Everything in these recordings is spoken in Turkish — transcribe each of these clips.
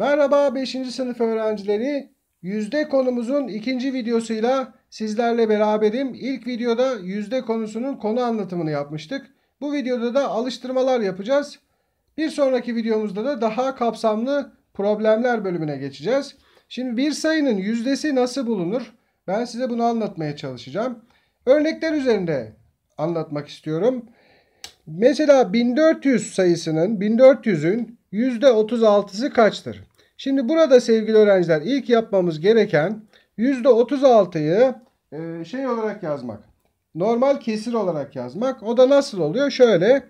Merhaba 5. sınıf öğrencileri. Yüzde konumuzun ikinci videosuyla sizlerle beraberim. İlk videoda yüzde konusunun konu anlatımını yapmıştık. Bu videoda da alıştırmalar yapacağız. Bir sonraki videomuzda da daha kapsamlı problemler bölümüne geçeceğiz. Şimdi bir sayının yüzdesi nasıl bulunur? Ben size bunu anlatmaya çalışacağım. Örnekler üzerinde anlatmak istiyorum. Mesela 1400 sayısının 1400'ün %36'sı kaçtır? Şimdi burada sevgili öğrenciler ilk yapmamız gereken %36'yı e, şey olarak yazmak. Normal kesir olarak yazmak. O da nasıl oluyor? Şöyle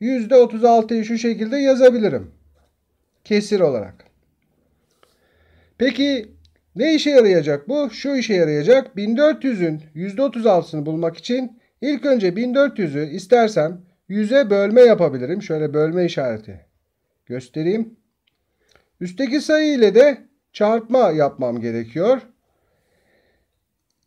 %36'yı şu şekilde yazabilirim. Kesir olarak. Peki ne işe yarayacak bu? Şu işe yarayacak. 1400'ün %36'sını bulmak için ilk önce 1400'ü istersem 100'e bölme yapabilirim. Şöyle bölme işareti göstereyim. Üstteki sayı ile de çarpma yapmam gerekiyor.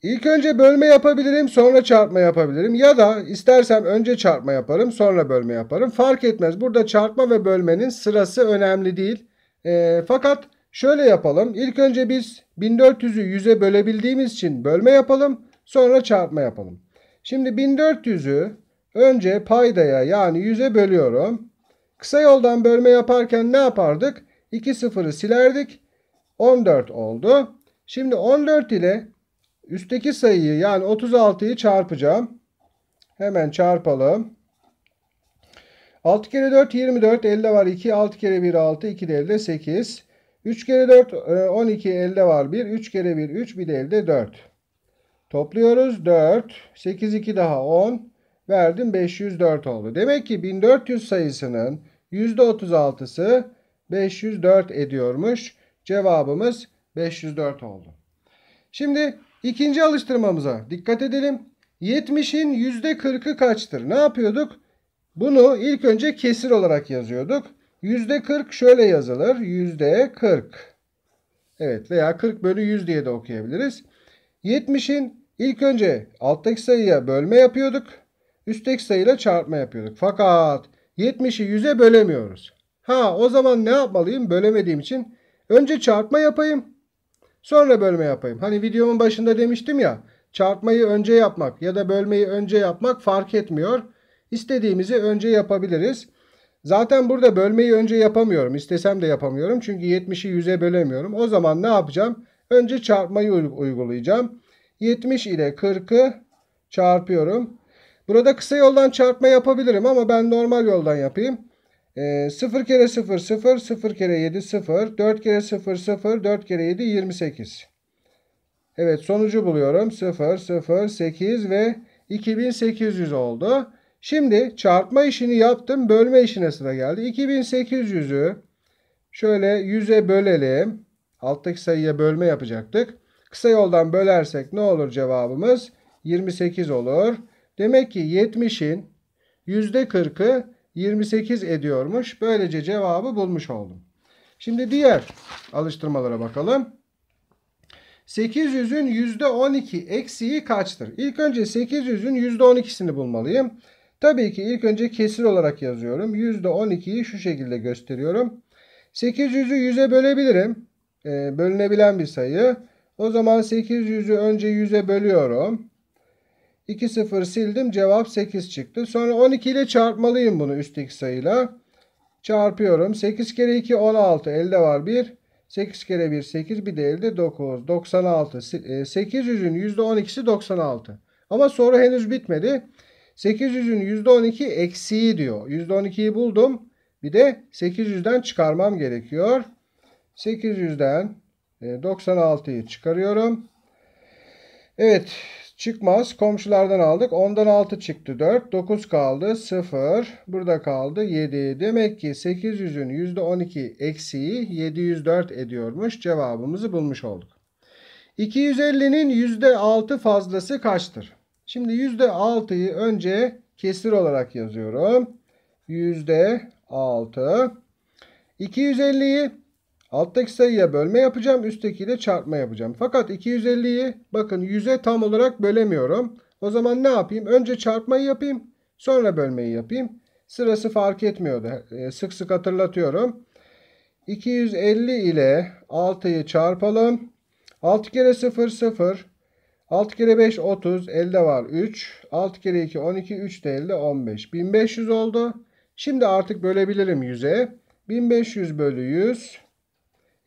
İlk önce bölme yapabilirim sonra çarpma yapabilirim ya da istersem önce çarpma yaparım sonra bölme yaparım fark etmez. Burada çarpma ve bölmenin sırası önemli değil. E, fakat şöyle yapalım İlk önce biz 1400'ü 100'e bölebildiğimiz için bölme yapalım sonra çarpma yapalım. Şimdi 1400'ü önce paydaya yani 100'e bölüyorum. Kısa yoldan bölme yaparken ne yapardık? 2 sıfırı silerdik. 14 oldu. Şimdi 14 ile üstteki sayıyı yani 36'yı çarpacağım. Hemen çarpalım. 6 kere 4 24 elde var 2 6 kere 1 6 2 de elde 8 3 kere 4 12 e, elde var 1 3 kere 1 3 bir de elde 4 topluyoruz 4 8 2 daha 10 verdim 504 oldu demek ki 1400 sayısının %36'sı 504 ediyormuş. Cevabımız 504 oldu. Şimdi ikinci alıştırmamıza dikkat edelim. 70'in %40'ı kaçtır? Ne yapıyorduk? Bunu ilk önce kesir olarak yazıyorduk. %40 şöyle yazılır. %40. Evet veya 40 bölü 100 diye de okuyabiliriz. 70'in ilk önce alttaki sayıya bölme yapıyorduk. Üstteki sayıyla çarpma yapıyorduk. Fakat 70'i 100'e bölemiyoruz. Ha o zaman ne yapmalıyım? Bölemediğim için önce çarpma yapayım. Sonra bölme yapayım. Hani videomun başında demiştim ya çarpmayı önce yapmak ya da bölmeyi önce yapmak fark etmiyor. İstediğimizi önce yapabiliriz. Zaten burada bölmeyi önce yapamıyorum. İstesem de yapamıyorum. Çünkü 70'i 100'e bölemiyorum. O zaman ne yapacağım? Önce çarpmayı uygulayacağım. 70 ile 40'ı çarpıyorum. Burada kısa yoldan çarpma yapabilirim ama ben normal yoldan yapayım. 0 ee, kere 0 0, 0 kere 7 0, 4 kere 0 0, 4 kere 7 28. Evet sonucu buluyorum. 0 0 8 ve 2800 oldu. Şimdi çarpma işini yaptım. Bölme işine sıra geldi. 2800'ü şöyle 100'e bölelim. Alttaki sayıya bölme yapacaktık. Kısa yoldan bölersek ne olur cevabımız? 28 olur. Demek ki 70'in %40'ı 28 ediyormuş. Böylece cevabı bulmuş oldum. Şimdi diğer alıştırmalara bakalım. 800'ün %12 eksiği kaçtır? İlk önce 800'ün %12'sini bulmalıyım. Tabii ki ilk önce kesir olarak yazıyorum. %12'yi şu şekilde gösteriyorum. 800'ü 100'e bölebilirim. Ee, bölünebilen bir sayı. O zaman 800'ü önce 100'e bölüyorum. 2 0 sildim. Cevap 8 çıktı. Sonra 12 ile çarpmalıyım bunu üstteki sayıyla. Çarpıyorum. 8 kere 2 16. Elde var 1. 8 kere 1 8. Bir de elde 9. 96. 800'ün %12'si 96. Ama soru henüz bitmedi. 800'ün %12 eksiği diyor. %12'yi buldum. Bir de 800'den çıkarmam gerekiyor. 800'den 96'yı e, çıkarıyorum. Evet Çıkmaz. Komşulardan aldık. 10'dan 6 çıktı 4. 9 kaldı 0. Burada kaldı 7. Demek ki 800'ün %12 eksiği 704 ediyormuş. Cevabımızı bulmuş olduk. 250'nin %6 fazlası kaçtır? Şimdi %6'yı önce kesir olarak yazıyorum. %6. 250'yi Alttaki sayıya bölme yapacağım. üstteki Üsttekiyle çarpma yapacağım. Fakat 250'yi bakın 100'e tam olarak bölemiyorum. O zaman ne yapayım? Önce çarpmayı yapayım. Sonra bölmeyi yapayım. Sırası fark etmiyordu. E, sık sık hatırlatıyorum. 250 ile 6'yı çarpalım. 6 kere 0 0. 6 kere 5 30. Elde var 3. 6 kere 2 12. 3 de elde 15. 1500 oldu. Şimdi artık bölebilirim 100'e. 1500 bölü 100.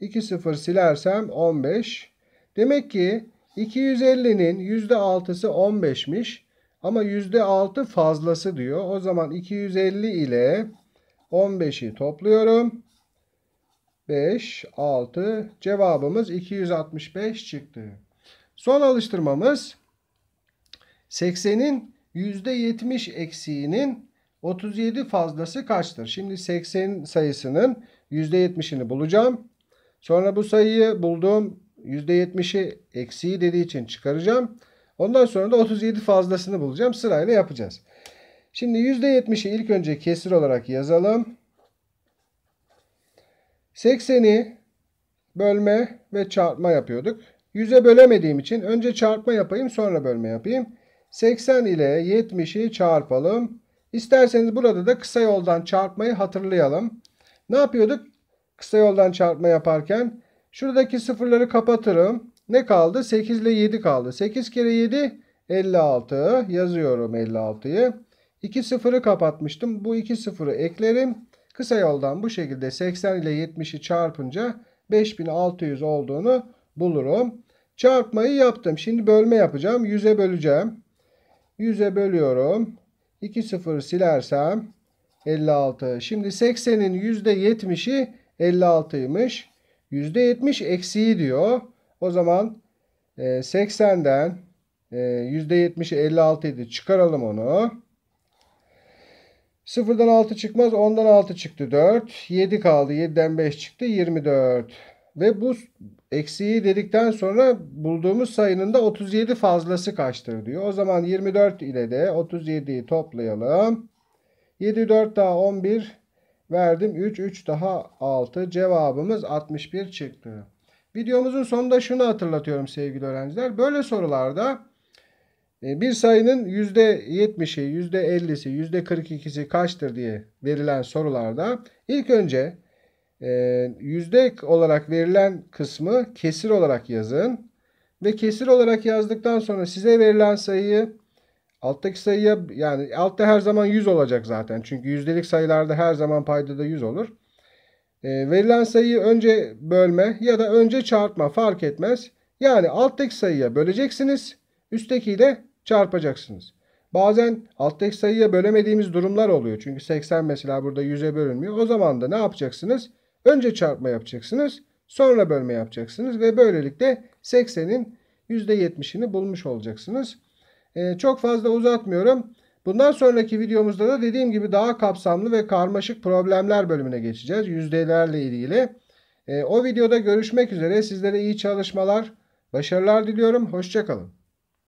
2 sıfır silersem 15. Demek ki 250'nin %6'sı 15'miş. Ama %6 fazlası diyor. O zaman 250 ile 15'i topluyorum. 5, 6 cevabımız 265 çıktı. Son alıştırmamız 80'in %70 eksiğinin 37 fazlası kaçtır? Şimdi 80 sayısının %70'ini bulacağım. Sonra bu sayıyı bulduğum %70'i eksiği dediği için çıkaracağım. Ondan sonra da 37 fazlasını bulacağım. Sırayla yapacağız. Şimdi %70'i ilk önce kesir olarak yazalım. 80'i bölme ve çarpma yapıyorduk. 100'e bölemediğim için önce çarpma yapayım sonra bölme yapayım. 80 ile 70'i çarpalım. İsterseniz burada da kısa yoldan çarpmayı hatırlayalım. Ne yapıyorduk? Kısa yoldan çarpma yaparken şuradaki sıfırları kapatırım. Ne kaldı? 8 ile 7 kaldı. 8 kere 7 56 yazıyorum 56'yı. 2 sıfırı kapatmıştım. Bu 2 sıfırı eklerim. Kısa yoldan bu şekilde 80 ile 70'i çarpınca 5600 olduğunu bulurum. Çarpmayı yaptım. Şimdi bölme yapacağım. 100'e böleceğim. 100'e bölüyorum. 2 sıfırı silersem 56. Şimdi 80'in %70'i 56'ymış. %70 eksiği diyor. O zaman 80'den %70'i 56 idi. Çıkaralım onu. 0'dan 6 çıkmaz. 10'dan 6 çıktı 4. 7 kaldı. 7'den 5 çıktı. 24. Ve bu eksiği dedikten sonra bulduğumuz sayının da 37 fazlası kaçtır diyor. O zaman 24 ile de 37'yi toplayalım. 7 4 daha 11 verdim. 3, 3 daha 6. Cevabımız 61 çıktı. Videomuzun sonunda şunu hatırlatıyorum sevgili öğrenciler. Böyle sorularda e, bir sayının %70'i, %50'si, %42'si kaçtır diye verilen sorularda ilk önce e, yüzde olarak verilen kısmı kesir olarak yazın. Ve kesir olarak yazdıktan sonra size verilen sayıyı Alttaki sayıya yani altta her zaman 100 olacak zaten. Çünkü yüzdelik sayılarda her zaman payda da 100 olur. E, verilen sayıyı önce bölme ya da önce çarpma fark etmez. Yani alttaki sayıya böleceksiniz. Üsttekiyle çarpacaksınız. Bazen alttaki sayıya bölemediğimiz durumlar oluyor. Çünkü 80 mesela burada 100'e bölünmüyor. O zaman da ne yapacaksınız? Önce çarpma yapacaksınız. Sonra bölme yapacaksınız. Ve böylelikle 80'in %70'ini bulmuş olacaksınız. E, çok fazla uzatmıyorum. Bundan sonraki videomuzda da dediğim gibi daha kapsamlı ve karmaşık problemler bölümüne geçeceğiz. Yüzdelerle ilgili. E, o videoda görüşmek üzere. Sizlere iyi çalışmalar, başarılar diliyorum. Hoşçakalın.